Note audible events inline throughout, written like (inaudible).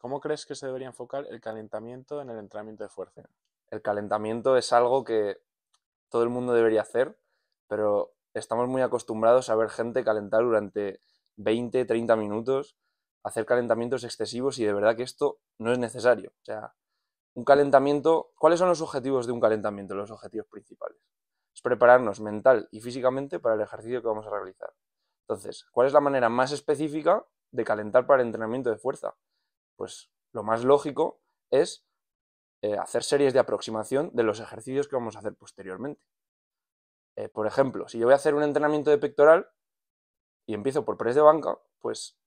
¿Cómo crees que se debería enfocar el calentamiento en el entrenamiento de fuerza? El calentamiento es algo que todo el mundo debería hacer, pero estamos muy acostumbrados a ver gente calentar durante 20, 30 minutos, hacer calentamientos excesivos y de verdad que esto no es necesario. O sea, un calentamiento, ¿cuáles son los objetivos de un calentamiento? Los objetivos principales. Es prepararnos mental y físicamente para el ejercicio que vamos a realizar. Entonces, ¿cuál es la manera más específica de calentar para el entrenamiento de fuerza? Pues lo más lógico es eh, hacer series de aproximación de los ejercicios que vamos a hacer posteriormente. Eh, por ejemplo, si yo voy a hacer un entrenamiento de pectoral y empiezo por press de banca, pues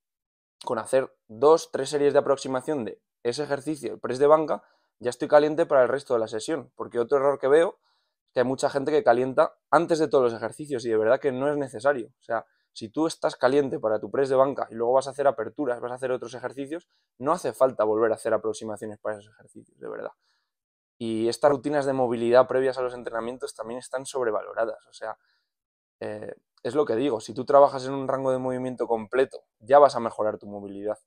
con hacer dos, tres series de aproximación de ese ejercicio, el press de banca, ya estoy caliente para el resto de la sesión. Porque otro error que veo es que hay mucha gente que calienta antes de todos los ejercicios y de verdad que no es necesario. O sea, si tú estás caliente para tu press de banca y luego vas a hacer aperturas, vas a hacer otros ejercicios, no hace falta volver a hacer aproximaciones para esos ejercicios, de verdad. Y estas rutinas de movilidad previas a los entrenamientos también están sobrevaloradas. O sea, eh, es lo que digo, si tú trabajas en un rango de movimiento completo, ya vas a mejorar tu movilidad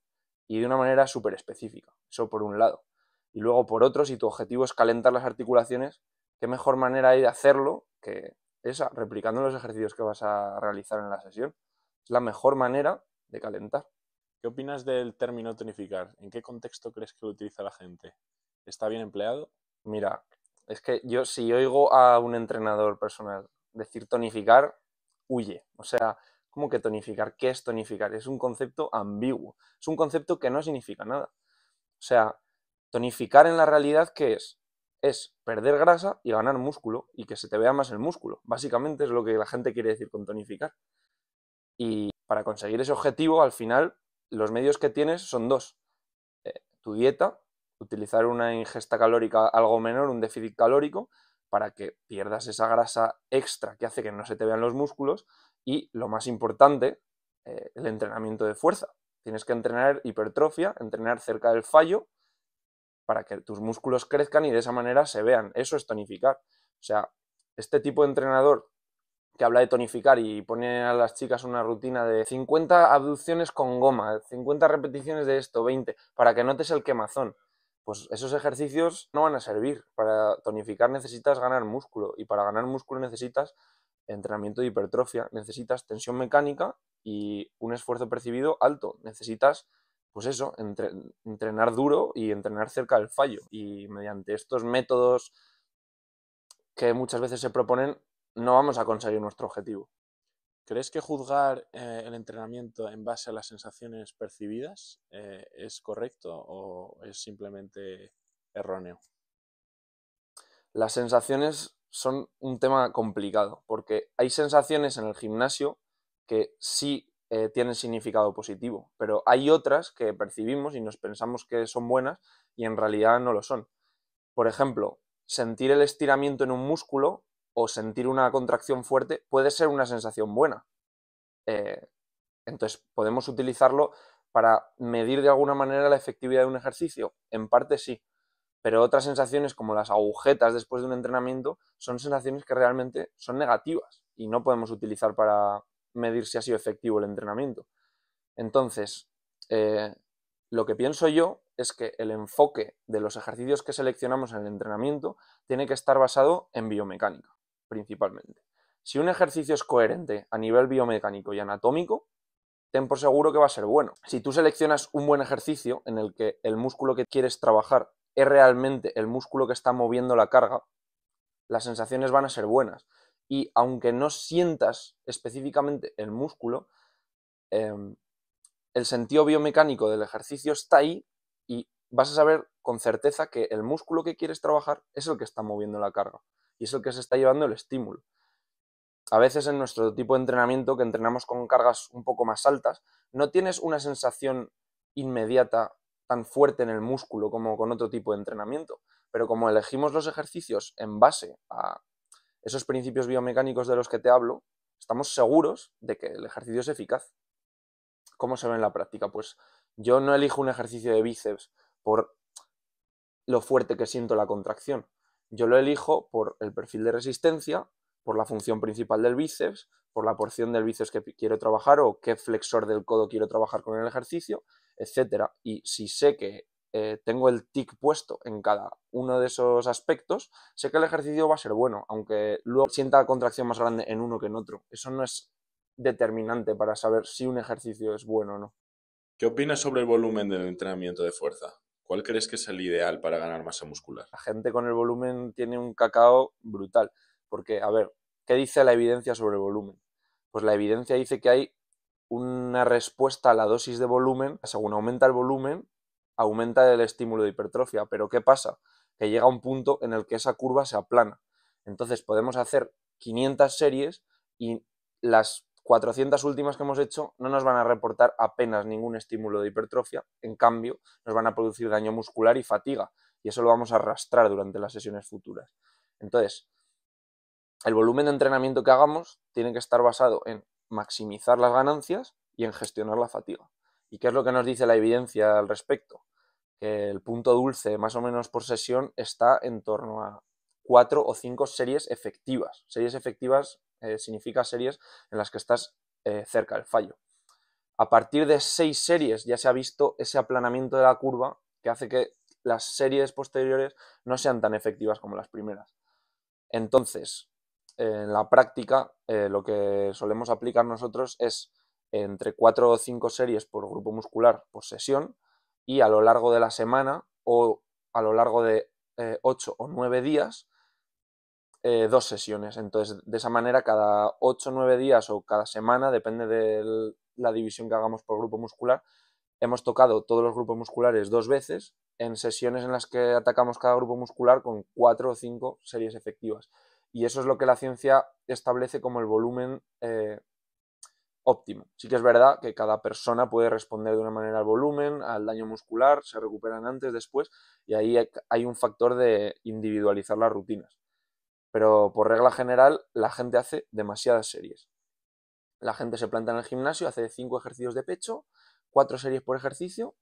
y de una manera súper específica. Eso por un lado. Y luego por otro, si tu objetivo es calentar las articulaciones, qué mejor manera hay de hacerlo que esa, replicando los ejercicios que vas a realizar en la sesión. Es la mejor manera de calentar. ¿Qué opinas del término tonificar? ¿En qué contexto crees que lo utiliza la gente? ¿Está bien empleado? Mira, es que yo si oigo a un entrenador personal decir tonificar, huye. O sea, ¿cómo que tonificar? ¿Qué es tonificar? Es un concepto ambiguo. Es un concepto que no significa nada. O sea, tonificar en la realidad, ¿qué es? es perder grasa y ganar músculo y que se te vea más el músculo. Básicamente es lo que la gente quiere decir con tonificar. Y para conseguir ese objetivo, al final, los medios que tienes son dos. Eh, tu dieta, utilizar una ingesta calórica algo menor, un déficit calórico, para que pierdas esa grasa extra que hace que no se te vean los músculos. Y lo más importante, eh, el entrenamiento de fuerza. Tienes que entrenar hipertrofia, entrenar cerca del fallo para que tus músculos crezcan y de esa manera se vean. Eso es tonificar. O sea, este tipo de entrenador que habla de tonificar y pone a las chicas una rutina de 50 abducciones con goma, 50 repeticiones de esto, 20, para que notes el quemazón. Pues esos ejercicios no van a servir. Para tonificar necesitas ganar músculo y para ganar músculo necesitas entrenamiento de hipertrofia, necesitas tensión mecánica y un esfuerzo percibido alto, necesitas pues eso, entrenar duro y entrenar cerca del fallo. Y mediante estos métodos que muchas veces se proponen, no vamos a conseguir nuestro objetivo. ¿Crees que juzgar eh, el entrenamiento en base a las sensaciones percibidas eh, es correcto o es simplemente erróneo? Las sensaciones son un tema complicado porque hay sensaciones en el gimnasio que sí eh, tienen significado positivo, pero hay otras que percibimos y nos pensamos que son buenas y en realidad no lo son. Por ejemplo, sentir el estiramiento en un músculo o sentir una contracción fuerte puede ser una sensación buena. Eh, entonces, podemos utilizarlo para medir de alguna manera la efectividad de un ejercicio. En parte sí, pero otras sensaciones como las agujetas después de un entrenamiento son sensaciones que realmente son negativas y no podemos utilizar para, medir si ha sido efectivo el entrenamiento. Entonces, eh, lo que pienso yo es que el enfoque de los ejercicios que seleccionamos en el entrenamiento tiene que estar basado en biomecánica, principalmente. Si un ejercicio es coherente a nivel biomecánico y anatómico, ten por seguro que va a ser bueno. Si tú seleccionas un buen ejercicio en el que el músculo que quieres trabajar es realmente el músculo que está moviendo la carga, las sensaciones van a ser buenas y aunque no sientas específicamente el músculo, em, el sentido biomecánico del ejercicio está ahí y vas a saber con certeza que el músculo que quieres trabajar es el que está moviendo la carga y es el que se está llevando el estímulo. A veces en nuestro tipo de entrenamiento, que entrenamos con cargas un poco más altas, no tienes una sensación inmediata tan fuerte en el músculo como con otro tipo de entrenamiento. Pero como elegimos los ejercicios en base a esos principios biomecánicos de los que te hablo, estamos seguros de que el ejercicio es eficaz. ¿Cómo se ve en la práctica? Pues yo no elijo un ejercicio de bíceps por lo fuerte que siento la contracción. Yo lo elijo por el perfil de resistencia, por la función principal del bíceps, por la porción del bíceps que quiero trabajar o qué flexor del codo quiero trabajar con el ejercicio, etc. Y si sé que eh, tengo el tick puesto en cada uno de esos aspectos, sé que el ejercicio va a ser bueno, aunque luego sienta contracción más grande en uno que en otro. Eso no es determinante para saber si un ejercicio es bueno o no. ¿Qué opinas sobre el volumen del entrenamiento de fuerza? ¿Cuál crees que es el ideal para ganar masa muscular? La gente con el volumen tiene un cacao brutal, porque, a ver, ¿qué dice la evidencia sobre el volumen? Pues la evidencia dice que hay una respuesta a la dosis de volumen, según aumenta el volumen, aumenta el estímulo de hipertrofia, pero ¿qué pasa? Que llega un punto en el que esa curva se aplana. Entonces podemos hacer 500 series y las 400 últimas que hemos hecho no nos van a reportar apenas ningún estímulo de hipertrofia, en cambio nos van a producir daño muscular y fatiga, y eso lo vamos a arrastrar durante las sesiones futuras. Entonces, el volumen de entrenamiento que hagamos tiene que estar basado en maximizar las ganancias y en gestionar la fatiga. ¿Y qué es lo que nos dice la evidencia al respecto? Que el punto dulce, más o menos por sesión, está en torno a cuatro o cinco series efectivas. Series efectivas eh, significa series en las que estás eh, cerca del fallo. A partir de seis series ya se ha visto ese aplanamiento de la curva que hace que las series posteriores no sean tan efectivas como las primeras. Entonces, en la práctica, eh, lo que solemos aplicar nosotros es entre cuatro o cinco series por grupo muscular por sesión y a lo largo de la semana o a lo largo de eh, ocho o nueve días eh, dos sesiones. Entonces, de esa manera, cada ocho o nueve días o cada semana, depende de la división que hagamos por grupo muscular, hemos tocado todos los grupos musculares dos veces en sesiones en las que atacamos cada grupo muscular con cuatro o cinco series efectivas. Y eso es lo que la ciencia establece como el volumen eh, óptimo. Sí que es verdad que cada persona puede responder de una manera al volumen, al daño muscular, se recuperan antes, después, y ahí hay un factor de individualizar las rutinas. Pero por regla general, la gente hace demasiadas series. La gente se planta en el gimnasio, hace 5 ejercicios de pecho, 4 series por ejercicio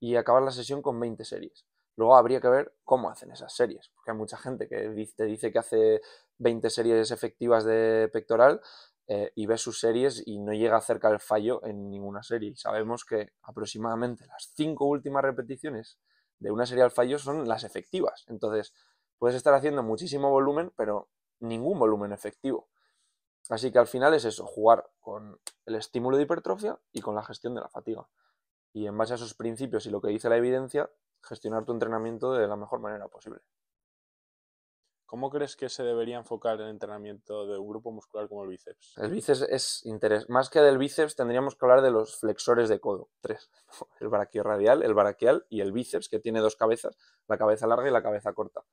y acabar la sesión con 20 series. Luego habría que ver cómo hacen esas series, porque hay mucha gente que te dice que hace 20 series efectivas de pectoral eh, y ves sus series y no llega cerca del fallo en ninguna serie. Y sabemos que aproximadamente las cinco últimas repeticiones de una serie al fallo son las efectivas. Entonces, puedes estar haciendo muchísimo volumen, pero ningún volumen efectivo. Así que al final es eso, jugar con el estímulo de hipertrofia y con la gestión de la fatiga. Y en base a esos principios y lo que dice la evidencia, gestionar tu entrenamiento de la mejor manera posible. ¿Cómo crees que se debería enfocar el entrenamiento de un grupo muscular como el bíceps? El bíceps es interés. Más que del bíceps, tendríamos que hablar de los flexores de codo. Tres. (laughs) El brachioradial, el brachial y el bíceps, que tiene dos cabezas, la cabeza larga y la cabeza corta.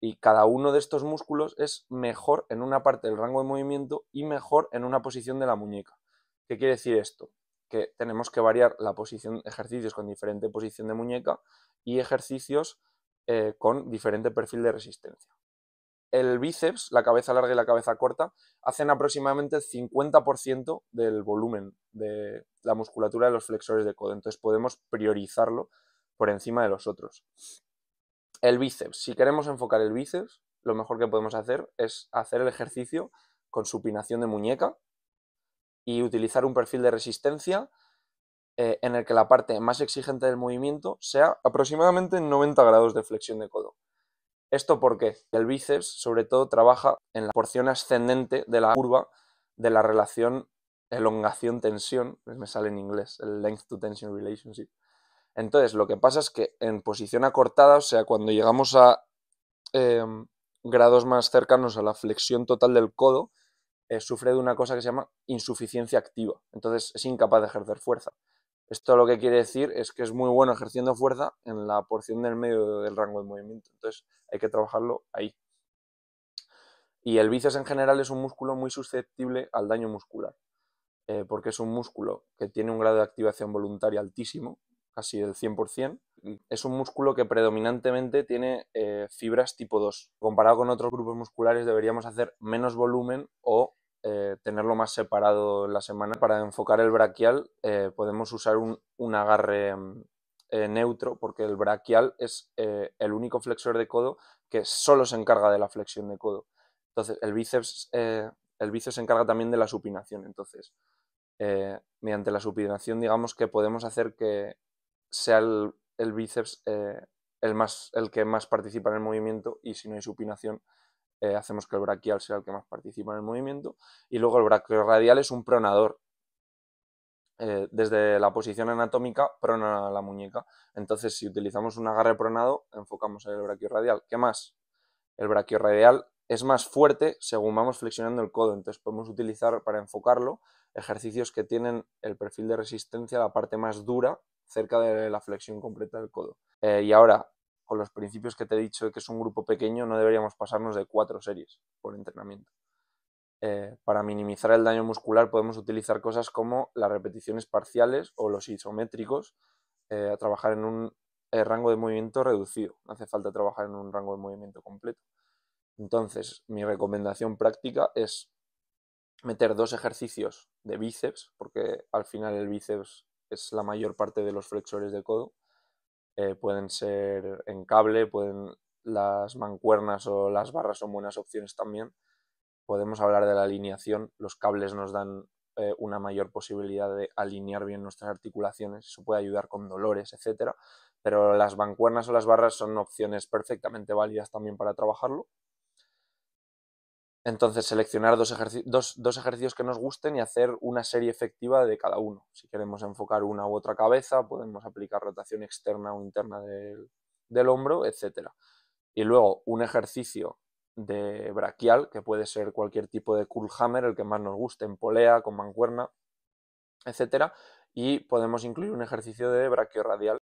Y cada uno de estos músculos es mejor en una parte del rango de movimiento y mejor en una posición de la muñeca. ¿Qué quiere decir esto? Que tenemos que variar la posición, ejercicios con diferente posición de muñeca y ejercicios eh, con diferente perfil de resistencia el bíceps, la cabeza larga y la cabeza corta, hacen aproximadamente el 50% del volumen de la musculatura de los flexores de codo. Entonces podemos priorizarlo por encima de los otros. El bíceps. Si queremos enfocar el bíceps, lo mejor que podemos hacer es hacer el ejercicio con supinación de muñeca y utilizar un perfil de resistencia eh, en el que la parte más exigente del movimiento sea aproximadamente 90 grados de flexión de codo. Esto porque el bíceps sobre todo trabaja en la porción ascendente de la curva de la relación elongación-tensión, pues me sale en inglés, el length to tension relationship. Entonces, lo que pasa es que en posición acortada, o sea, cuando llegamos a em, grados más cercanos a la flexión total del codo, eh, sufre de una cosa que se llama insuficiencia activa. Entonces, es incapaz de ejercer fuerza. Esto lo que quiere decir es que es muy bueno ejerciendo fuerza en la porción del medio del rango de movimiento. Entonces hay que trabajarlo ahí. Y el bíceps en general es un músculo muy susceptible al daño muscular, eh, porque es un músculo que tiene un grado de activación voluntaria altísimo, casi del 100%. Es un músculo que predominantemente tiene eh, fibras tipo 2. Comparado con otros grupos musculares deberíamos hacer menos volumen o eh, tenerlo más separado en la semana. Para enfocar el braquial eh, podemos usar un, un agarre mm, eh, neutro porque el braquial es el único flexor de codo que solo se encarga de la flexión de codo. Entonces el bíceps, el bíceps se encarga también de la supinación. Entonces mediante la supinación digamos que podemos hacer que sea el, bíceps el, más, el que más participa en el movimiento y si no hay supinación eh, hacemos que el braquial sea el que más participa en el movimiento, y luego el radial es un pronador. Eh, desde la posición anatómica prona la muñeca. Entonces, si utilizamos un agarre pronado, enfocamos en el radial ¿Qué más? El radial es más fuerte según vamos flexionando el codo, entonces podemos utilizar para enfocarlo ejercicios que tienen el perfil de resistencia, la parte más dura, cerca de la flexión completa del codo. Eh, y ahora, con los principios que te he dicho de que es un grupo pequeño, no deberíamos pasarnos de cuatro series por entrenamiento. Eh, para minimizar el daño muscular podemos utilizar cosas como las repeticiones parciales o los isométricos eh, a trabajar en un eh, rango de movimiento reducido. No hace falta trabajar en un rango de movimiento completo. Entonces, mi recomendación práctica es meter dos ejercicios de bíceps, porque al final el bíceps es la mayor parte de los flexores de codo, eh, pueden ser en cable, pueden las mancuernas o las barras son buenas opciones también. Podemos hablar de la alineación, los cables nos dan eh, una mayor posibilidad de alinear bien nuestras articulaciones, eso puede ayudar con dolores, etc. pero las mancuernas o las barras son opciones perfectamente válidas también para trabajarlo. Entonces, seleccionar dos, ejercicios que nos gusten y hacer una serie efectiva de cada uno. Si queremos enfocar una u otra cabeza, podemos aplicar rotación externa o interna del, hombro, etc. Y luego un ejercicio de braquial, que puede ser cualquier tipo de cool hammer, el que más nos guste, en polea, con mancuerna, etc. Y podemos incluir un ejercicio de brachiorradial.